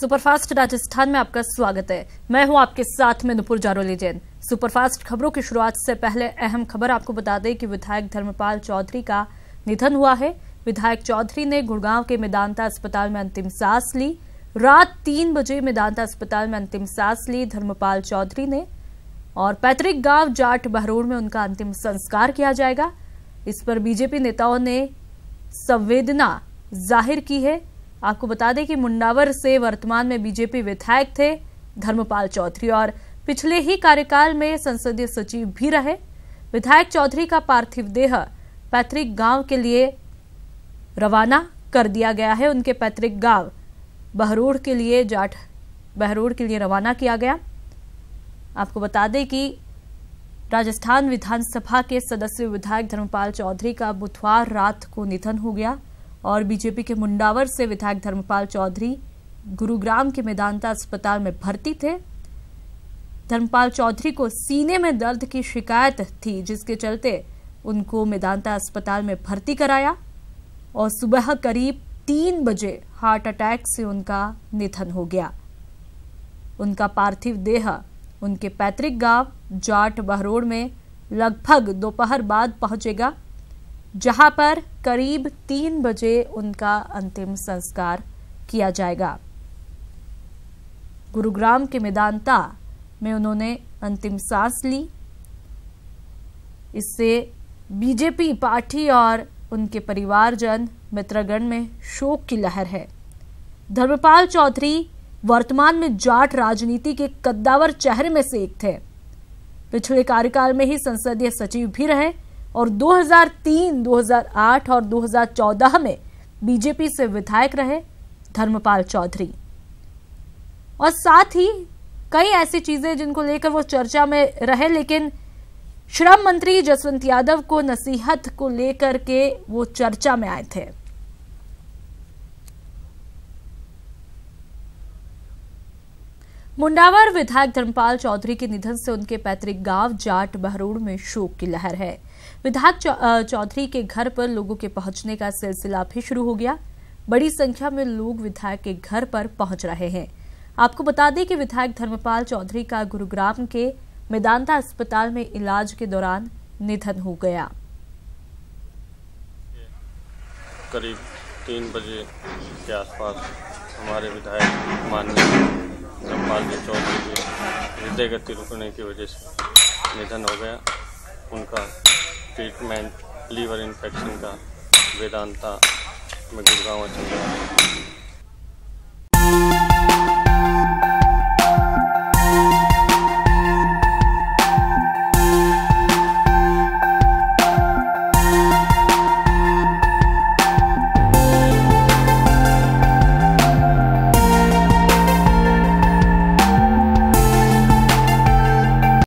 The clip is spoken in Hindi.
सुपरफास्ट राजस्थान में आपका स्वागत है मैं हूं आपके साथ में नुपुर जारोली जैन सुपरफास्ट खबरों की शुरुआत से पहले अहम खबर आपको बता दें कि विधायक धर्मपाल चौधरी का निधन हुआ है विधायक चौधरी ने गुड़गांव के मेदांता अस्पताल में अंतिम सांस ली रात तीन बजे मेदांता अस्पताल में अंतिम सांस ली धर्मपाल चौधरी ने और पैतृक गांव जाट बहरोड़ में उनका अंतिम संस्कार किया जाएगा इस पर बीजेपी नेताओं ने संवेदना जाहिर की है आपको बता दें कि मुंडावर से वर्तमान में बीजेपी विधायक थे धर्मपाल चौधरी और पिछले ही कार्यकाल में संसदीय सचिव भी रहे विधायक चौधरी का पार्थिव देह पैतृक गांव के लिए रवाना कर दिया गया है उनके पैतृक गांव बहरोड़ के लिए जाट बहरोड़ के लिए रवाना किया गया आपको बता दें कि राजस्थान विधानसभा के सदस्य विधायक धर्मपाल चौधरी का बुधवार रात को निधन हो गया और बीजेपी के मुंडावर से विधायक धर्मपाल चौधरी गुरुग्राम के मेदांता अस्पताल में भर्ती थे धर्मपाल चौधरी को सीने में दर्द की शिकायत थी जिसके चलते उनको मेदांता अस्पताल में भर्ती कराया और सुबह करीब तीन बजे हार्ट अटैक से उनका निधन हो गया उनका पार्थिव देह उनके पैतृक गांव जाट बहरोड़ में लगभग दोपहर बाद पहुंचेगा जहां पर करीब तीन बजे उनका अंतिम संस्कार किया जाएगा गुरुग्राम के मेदांता में उन्होंने अंतिम सांस ली इससे बीजेपी पार्टी और उनके परिवारजन मित्रगण में शोक की लहर है धर्मपाल चौधरी वर्तमान में जाट राजनीति के कद्दावर चेहरे में से एक थे पिछले कार्यकाल में ही संसदीय सचिव भी रहे और 2003, 2008 और 2014 में बीजेपी से विधायक रहे धर्मपाल चौधरी और साथ ही कई ऐसी चीजें जिनको लेकर वो चर्चा में रहे लेकिन श्रम मंत्री जसवंत यादव को नसीहत को लेकर के वो चर्चा में आए थे मुंडावर विधायक धर्मपाल चौधरी के निधन से उनके पैतृक गांव जाट बहरूड़ में शोक की लहर है विधायक चौधरी के घर पर लोगों के पहुंचने का सिलसिला भी शुरू हो गया बड़ी संख्या में लोग विधायक के घर पर पहुंच रहे हैं आपको बता दें कि विधायक धर्मपाल चौधरी का गुरुग्राम के मेदांता अस्पताल में इलाज के दौरान निधन हो गया करीब तीन बजे के आसपास हमारे विधायक माननीय संभाजी चौधरी के हृदय गति रुकने की वजह से निधन हो गया उनका ट्रीटमेंट लीवर इन्फेक्शन का वेदांता में गुड़गांव चल रहा है